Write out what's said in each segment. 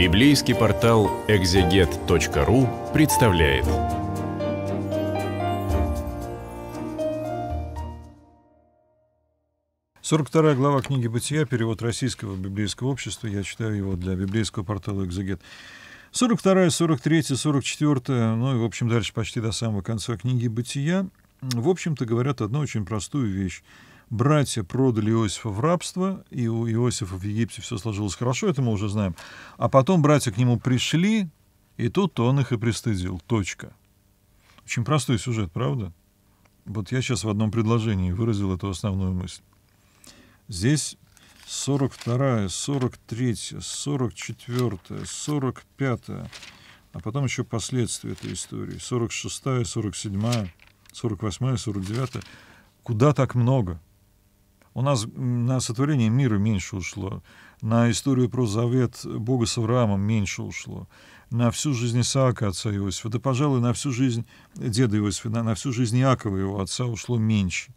Библейский портал экзегет.ру представляет. Сорок вторая глава книги «Бытия», перевод российского библейского общества. Я читаю его для библейского портала «Экзегет». 42, 43, 44, ну и, в общем, дальше почти до самого конца книги «Бытия», в общем-то, говорят одну очень простую вещь братья продали Иосифа в рабство, и у Иосифа в Египте все сложилось хорошо, это мы уже знаем. А потом братья к нему пришли, и тут он их и пристыдил. Точка. Очень простой сюжет, правда? Вот я сейчас в одном предложении выразил эту основную мысль. Здесь 42, 43, 44, 45, а потом еще последствия этой истории. 46, 47, 48, 49. Куда так много? У нас на сотворение мира меньше ушло, на историю про завет Бога с Авраамом меньше ушло, на всю жизнь Исаака, отца Иосифа, да, пожалуй, на всю жизнь деда Иосифа, на, на всю жизнь Иакова, его отца, ушло меньше.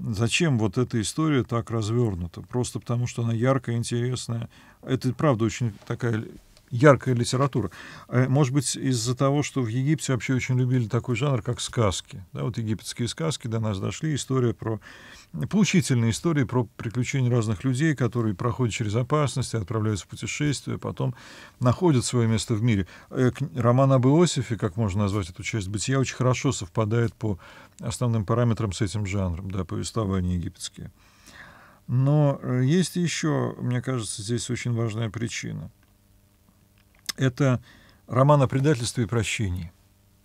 Зачем вот эта история так развернута? Просто потому, что она яркая, интересная. Это, правда, очень такая яркая литература. Э, может быть, из-за того, что в Египте вообще очень любили такой жанр, как сказки. Да, вот египетские сказки до нас дошли, история про... Поучительные истории про приключения разных людей, которые проходят через опасности, отправляются в путешествие, потом находят свое место в мире. Э, роман об Иосифе, как можно назвать эту часть бытия, очень хорошо совпадает по основным параметрам с этим жанром, да, повествования египетские. Но э, есть еще, мне кажется, здесь очень важная причина — это роман о предательстве и прощении.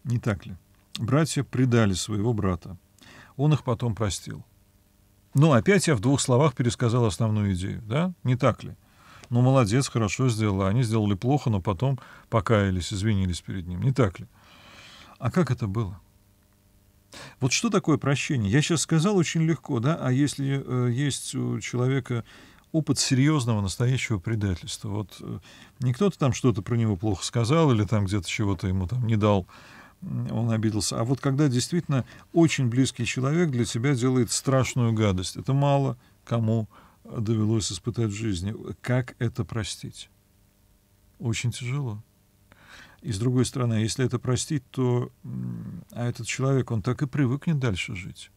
Не так ли? Братья предали своего брата. Он их потом простил. Ну, опять я в двух словах пересказал основную идею, да? Не так ли? Ну, молодец, хорошо сделала. Они сделали плохо, но потом покаялись, извинились перед ним. Не так ли? А как это было? Вот что такое прощение? Я сейчас сказал очень легко, да? А если э, есть у человека опыт серьезного настоящего предательства. Вот э, не кто-то там что-то про него плохо сказал или там где-то чего-то ему там не дал, он обиделся. А вот когда действительно очень близкий человек для тебя делает страшную гадость, это мало кому довелось испытать в жизни. Как это простить? Очень тяжело. И с другой стороны, если это простить, то а этот человек, он так и привыкнет дальше жить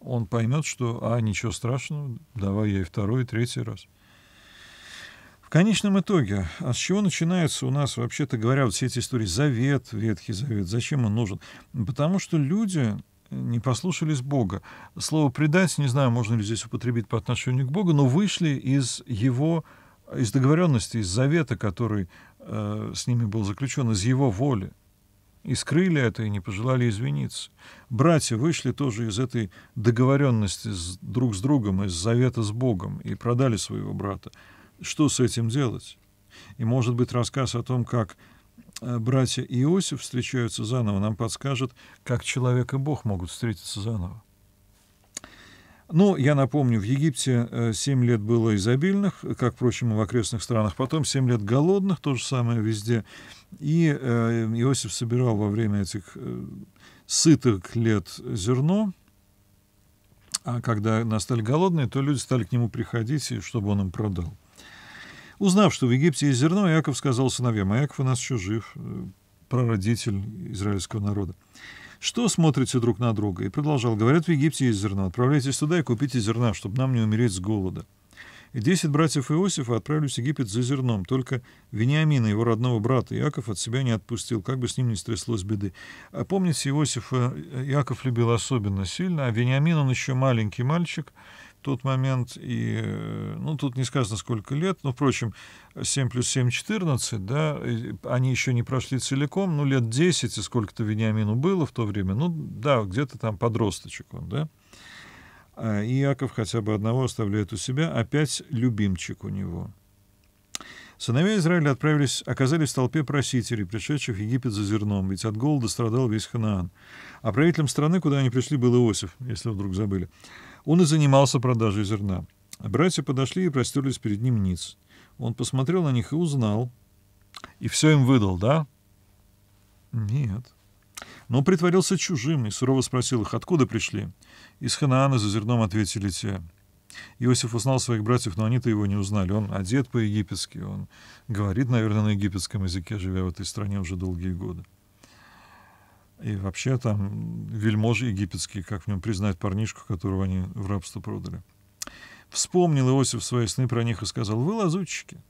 он поймет, что, а, ничего страшного, давай я и второй, и третий раз. В конечном итоге, а с чего начинается у нас, вообще-то говоря, вот все эти истории, завет, Ветхий Завет, зачем он нужен? Потому что люди э, не послушались Бога. Слово «предать», не знаю, можно ли здесь употребить по отношению к Богу, но вышли из его, из договоренности, из завета, который э, с ними был заключен, из его воли и скрыли это, и не пожелали извиниться. Братья вышли тоже из этой договоренности с, друг с другом, из завета с Богом, и продали своего брата. Что с этим делать? И, может быть, рассказ о том, как э, братья Иосиф встречаются заново, нам подскажет, как человек и Бог могут встретиться заново. Ну, я напомню, в Египте 7 э, лет было изобильных, как, впрочем, и в окрестных странах. Потом 7 лет голодных, то же самое везде. И э, Иосиф собирал во время этих э, сытых лет зерно, а когда настали голодные, то люди стали к нему приходить, чтобы он им продал. Узнав, что в Египте есть зерно, Иаков сказал сыновьям, а Иаков у нас еще жив, э, прародитель израильского народа. Что смотрите друг на друга? И продолжал, говорят, в Египте есть зерно, отправляйтесь туда и купите зерна, чтобы нам не умереть с голода. И десять братьев Иосифа отправились в Египет за зерном, только Вениамина, его родного брата, Иаков от себя не отпустил, как бы с ним не стряслось беды. А помните, Иосифа э, Иаков любил особенно сильно, а Вениамин, он еще маленький мальчик, в тот момент, и, э, ну, тут не сказано, сколько лет, но впрочем, 7 плюс 7 — 14, да, они еще не прошли целиком, ну, лет 10, и сколько-то Вениамину было в то время, ну, да, где-то там подросточек он, да, и а Иаков хотя бы одного оставляет у себя, опять любимчик у него. Сыновья Израиля отправились, оказались в толпе просителей, пришедших в Египет за зерном, ведь от голода страдал весь Ханаан. А правителем страны, куда они пришли, был Иосиф, если вдруг забыли. Он и занимался продажей зерна. Братья подошли и простерлись перед ним ниц. Он посмотрел на них и узнал. И все им выдал, да? Нет. Но притворился чужим и сурово спросил их, откуда пришли. «Из Ханаана за зерном ответили те». Иосиф узнал своих братьев, но они-то его не узнали. Он одет по-египетски, он говорит, наверное, на египетском языке, живя в этой стране уже долгие годы. И вообще там вельможи египетские, как в нем признать парнишку, которого они в рабство продали. Вспомнил Иосиф свои сны про них и сказал, «Вы лазутчики,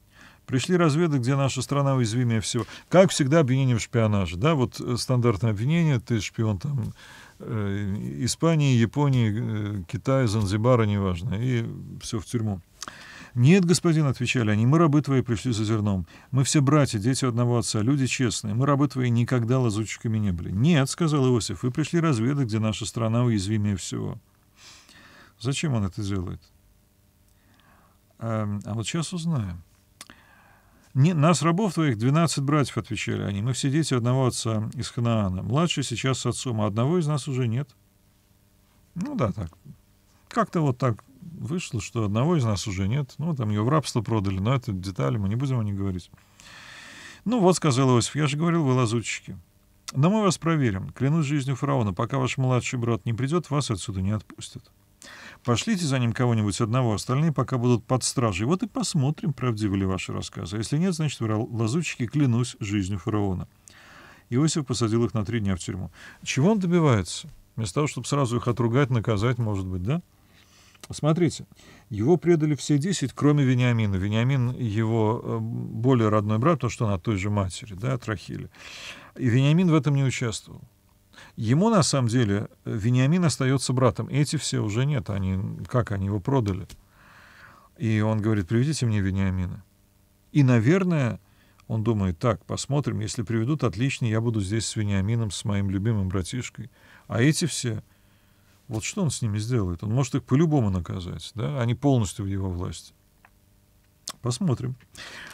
пришли разведать, где наша страна уязвимее всего». Как всегда, обвинение в шпионаже, да, вот э, стандартное обвинение, ты шпион там Э, Испании, Японии, э, Китая, Занзибара, неважно, и все в тюрьму. «Нет, господин», — отвечали они, — «мы рабы твои пришли за зерном. Мы все братья, дети одного отца, люди честные. Мы рабы твои никогда лазутчиками не были». «Нет», — сказал Иосиф, — «вы пришли разведать, где наша страна уязвимее всего». Зачем он это делает? А, а вот сейчас узнаем. Не, «Нас, рабов твоих, двенадцать братьев», — отвечали они. «Мы все дети одного отца из Ханаана. Младший сейчас с отцом, а одного из нас уже нет». Ну да, так. Как-то вот так вышло, что одного из нас уже нет. Ну, там ее в рабство продали, но это детали, мы не будем о них говорить. Ну вот, сказал Иосиф, я же говорил, вы лазутчики. Но мы вас проверим. Клянусь жизнью фараона, пока ваш младший брат не придет, вас отсюда не отпустят. Пошлите за ним кого-нибудь одного, остальные пока будут под стражей. Вот и посмотрим, правдивы ли ваши рассказы. Если нет, значит, вы лазутчики, клянусь жизнью фараона. Иосиф посадил их на три дня в тюрьму. Чего он добивается? Вместо того, чтобы сразу их отругать, наказать, может быть, да? Смотрите, его предали все десять, кроме Вениамина. Вениамин его э, более родной брат, потому что он от той же матери, да, от Рахили. И Вениамин в этом не участвовал. Ему, на самом деле, Вениамин остается братом. Эти все уже нет. Они, как они его продали? И он говорит, приведите мне Вениамина. И, наверное, он думает, так, посмотрим, если приведут, отлично, я буду здесь с Вениамином, с моим любимым братишкой. А эти все, вот что он с ними сделает? Он может их по-любому наказать, да? Они полностью в его власти. Посмотрим.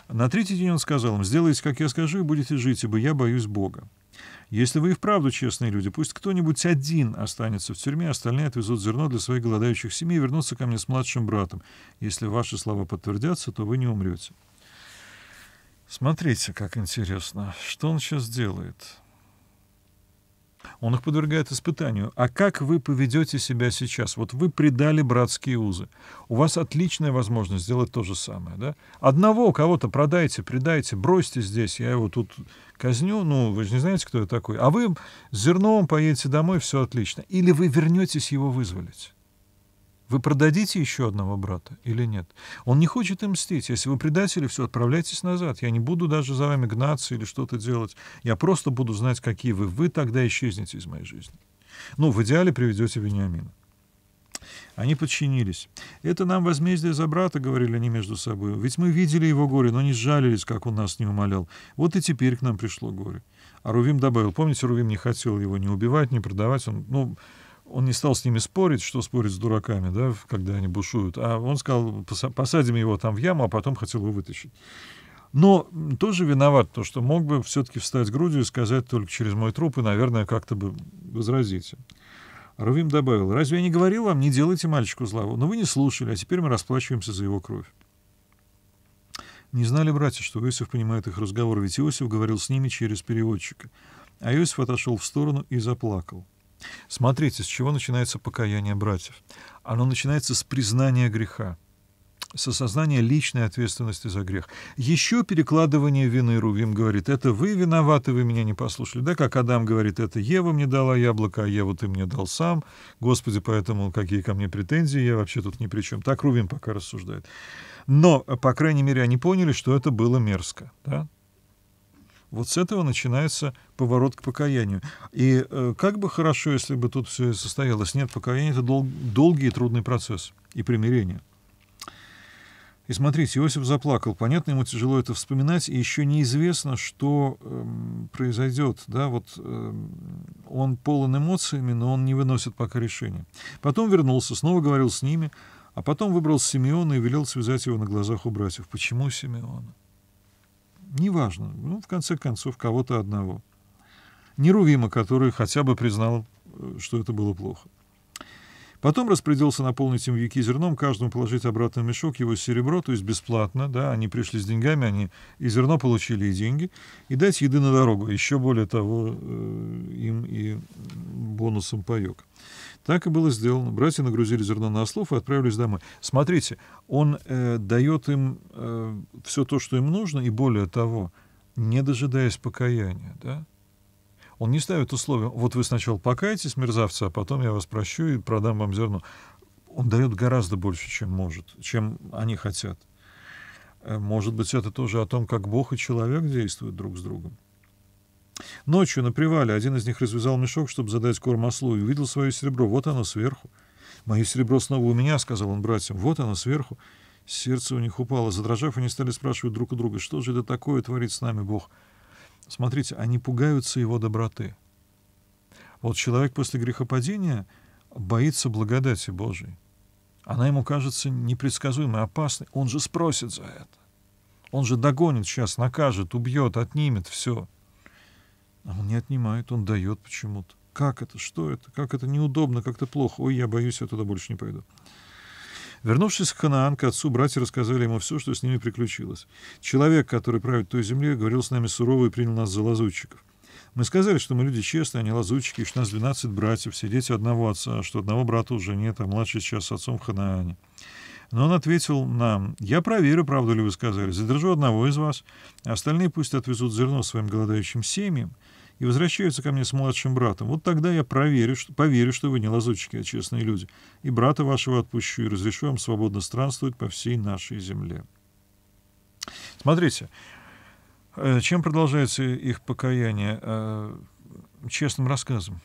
На третий день он сказал им, сделайте, как я скажу, и будете жить, ибо я боюсь Бога. Если вы и вправду честные люди, пусть кто-нибудь один останется в тюрьме, остальные отвезут зерно для своих голодающих семей и вернутся ко мне с младшим братом. Если ваши слова подтвердятся, то вы не умрете. Смотрите, как интересно, что он сейчас делает. Он их подвергает испытанию. А как вы поведете себя сейчас? Вот вы предали братские узы. У вас отличная возможность сделать то же самое. Да? Одного кого-то продайте, предайте, бросьте здесь, я его тут казню, ну, вы же не знаете, кто я такой. А вы с зерном поедете домой, все отлично. Или вы вернетесь его вызволить. Вы продадите еще одного брата или нет? Он не хочет им мстить. Если вы предатели, все, отправляйтесь назад. Я не буду даже за вами гнаться или что-то делать. Я просто буду знать, какие вы. Вы тогда исчезнете из моей жизни. Ну, в идеале приведете Вениамина. Они подчинились. «Это нам возмездие за брата», — говорили они между собой. «Ведь мы видели его горе, но не сжалились, как он нас не умолял. Вот и теперь к нам пришло горе». А Рувим добавил. Помните, Рувим не хотел его не убивать, не продавать. Он, ну, он не стал с ними спорить, что спорить с дураками, да, когда они бушуют, а он сказал, посадим его там в яму, а потом хотел его вытащить. Но тоже виноват, то, что мог бы все-таки встать грудью и сказать только через мой труп, и, наверное, как-то бы возразить. Рувим добавил, разве я не говорил вам, не делайте мальчику славу? Ну, Но вы не слушали, а теперь мы расплачиваемся за его кровь. Не знали братья, что Иосиф понимает их разговор, ведь Иосиф говорил с ними через переводчика. А Иосиф отошел в сторону и заплакал. Смотрите, с чего начинается покаяние братьев. Оно начинается с признания греха, с осознания личной ответственности за грех. Еще перекладывание вины Рувим говорит, это вы виноваты, вы меня не послушали. Да, как Адам говорит, это Ева мне дала яблоко, а Еву ты мне дал сам. Господи, поэтому какие ко мне претензии, я вообще тут ни при чем. Так Рувим пока рассуждает. Но, по крайней мере, они поняли, что это было мерзко. Да? Вот с этого начинается поворот к покаянию. И э, как бы хорошо, если бы тут все состоялось. Нет, покаяние — это дол- долгий и трудный процесс и примирение. И смотрите, Иосиф заплакал. Понятно, ему тяжело это вспоминать, и еще неизвестно, что э, эм, произойдет. Да? Вот, э, он полон эмоциями, но он не выносит пока решения. Потом вернулся, снова говорил с ними, а потом выбрал Симеона и велел связать его на глазах у братьев. Почему Симеона? неважно, ну, в конце концов, кого-то одного. Нерувима, который хотя бы признал, э, что это было плохо. Потом распорядился наполнить им веки зерном, каждому положить обратно в мешок его серебро, то есть бесплатно, да, они пришли с деньгами, они и зерно получили, и деньги, и дать еды на дорогу, еще более того, э, им и бонусом паек. Так и было сделано. Братья нагрузили зерно на ослов и отправились домой. Смотрите, он э, дает им э, все то, что им нужно, и более того, не дожидаясь покаяния. Да? Он не ставит условия, вот вы сначала покаетесь, мерзавцы, а потом я вас прощу и продам вам зерно. Он дает гораздо больше, чем может, чем они хотят. Э, может быть, это тоже о том, как Бог и человек действуют друг с другом. Ночью на привале один из них развязал мешок, чтобы задать корм ослу, и увидел свое серебро. Вот оно сверху. «Мое серебро снова у меня», — сказал он братьям. «Вот оно сверху». Сердце у них упало. Задрожав, они стали спрашивать друг у друга, что же это такое творит с нами Бог. Смотрите, они пугаются его доброты. Вот человек после грехопадения боится благодати Божией. Она ему кажется непредсказуемой, опасной. Он же спросит за это. Он же догонит сейчас, накажет, убьет, отнимет все. А он не отнимает, он дает почему-то. Как это? Что это? Как это неудобно? Как это плохо? Ой, я боюсь, я туда больше не пойду. Вернувшись к Ханаан, к отцу, братья рассказали ему все, что с ними приключилось. Человек, который правит той землей, говорил с нами сурово и принял нас за лазутчиков. Мы сказали, что мы люди честные, а не лазутчики, что у нас 12 братьев, все дети одного отца, что одного брата уже нет, а младший сейчас с отцом в Ханаане. Но он ответил нам, «Я проверю, правду ли вы сказали. Задержу одного из вас. Остальные пусть отвезут зерно своим голодающим семьям и возвращаются ко мне с младшим братом. Вот тогда я проверю, что, поверю, что вы не лазутчики, а честные люди. И брата вашего отпущу и разрешу вам свободно странствовать по всей нашей земле». Смотрите, э, чем продолжается их покаяние? Э, честным рассказом.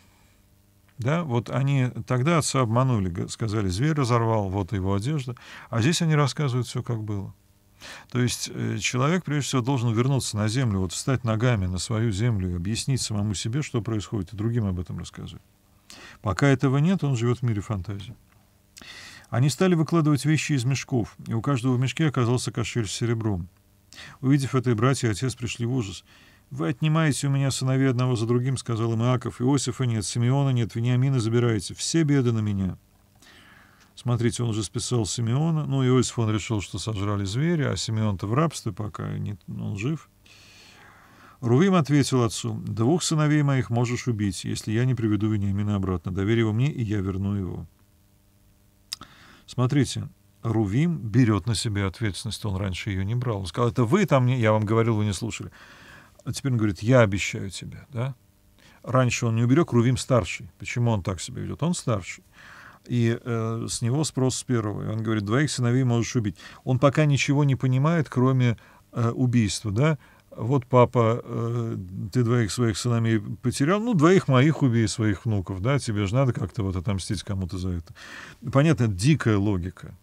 Да, вот они тогда отца обманули, сказали, зверь разорвал, вот его одежда. А здесь они рассказывают все, как было. То есть э, человек, прежде всего, должен вернуться на землю, вот встать ногами на свою землю и объяснить самому себе, что происходит, и другим об этом рассказывать. Пока этого нет, он живет в мире фантазии. Они стали выкладывать вещи из мешков, и у каждого в мешке оказался кошель с серебром. Увидев это, братья и отец пришли в ужас — «Вы отнимаете у меня сыновей одного за другим», — сказал им Иаков. «Иосифа нет, Симеона нет, Вениамина забираете. Все беды на меня». Смотрите, он уже списал Симеона. Ну, Иосиф, он решил, что сожрали зверя, а Симеон-то в рабстве пока, не, он жив. Рувим ответил отцу, «Двух сыновей моих можешь убить, если я не приведу Вениамина обратно. Доверь его мне, и я верну его». Смотрите, Рувим берет на себя ответственность, он раньше ее не брал. Он сказал, это вы там, не... я вам говорил, вы не слушали. А теперь он говорит, я обещаю тебе, да? Раньше он не уберег, Рувим старший. Почему он так себя ведет? Он старший. И э, с него спрос с первого. И он говорит, двоих сыновей можешь убить. Он пока ничего не понимает, кроме э, убийства, да? Вот, папа, э, ты двоих своих сыновей потерял, ну, двоих моих убей, своих внуков, да, тебе же надо как-то вот отомстить кому-то за это. Понятно, дикая логика,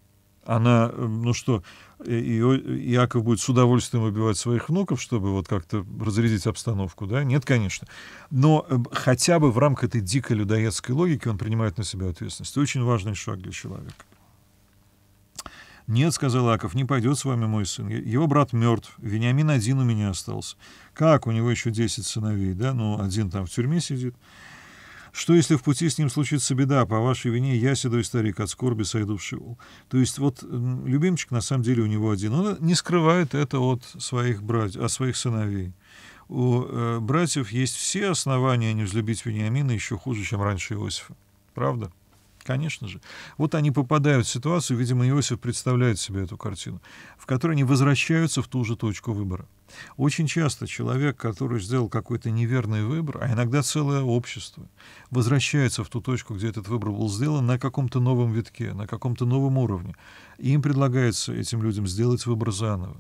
она, эм, ну что, ее, Иаков будет с удовольствием убивать своих внуков, чтобы вот как-то разрядить обстановку, да? Нет, конечно. Но эм, хотя бы в рамках этой дикой людоедской логики он принимает на себя ответственность. Это очень важный шаг для человека. «Нет», — сказал Аков, — «не пойдет с вами мой сын. Его брат мертв, Вениамин один у меня остался. Как, у него еще десять сыновей, да? Ну, один там в тюрьме сидит». Что, если в пути с ним случится беда? По вашей вине я, седой старик, от скорби сойду в шивол? То есть вот любимчик на самом деле у него один. Он не скрывает это от своих братьев, от своих сыновей. У э, братьев есть все основания не взлюбить Вениамина еще хуже, чем раньше Иосифа. Правда? конечно же. Вот они попадают в ситуацию, видимо, Иосиф представляет себе эту картину, в которой они возвращаются в ту же точку выбора. Очень часто человек, который сделал какой-то неверный выбор, а иногда целое общество, возвращается в ту точку, где этот выбор был сделан, на каком-то новом витке, на каком-то новом уровне. И им предлагается этим людям сделать выбор заново.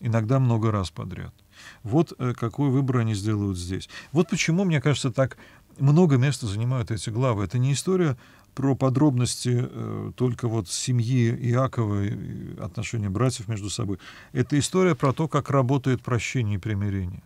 Иногда много раз подряд. Вот э, какой выбор они сделают здесь. Вот почему, мне кажется, так много места занимают эти главы. Это не история про подробности э, только вот семьи Иакова и отношения братьев между собой. Это история про то, как работает прощение и примирение.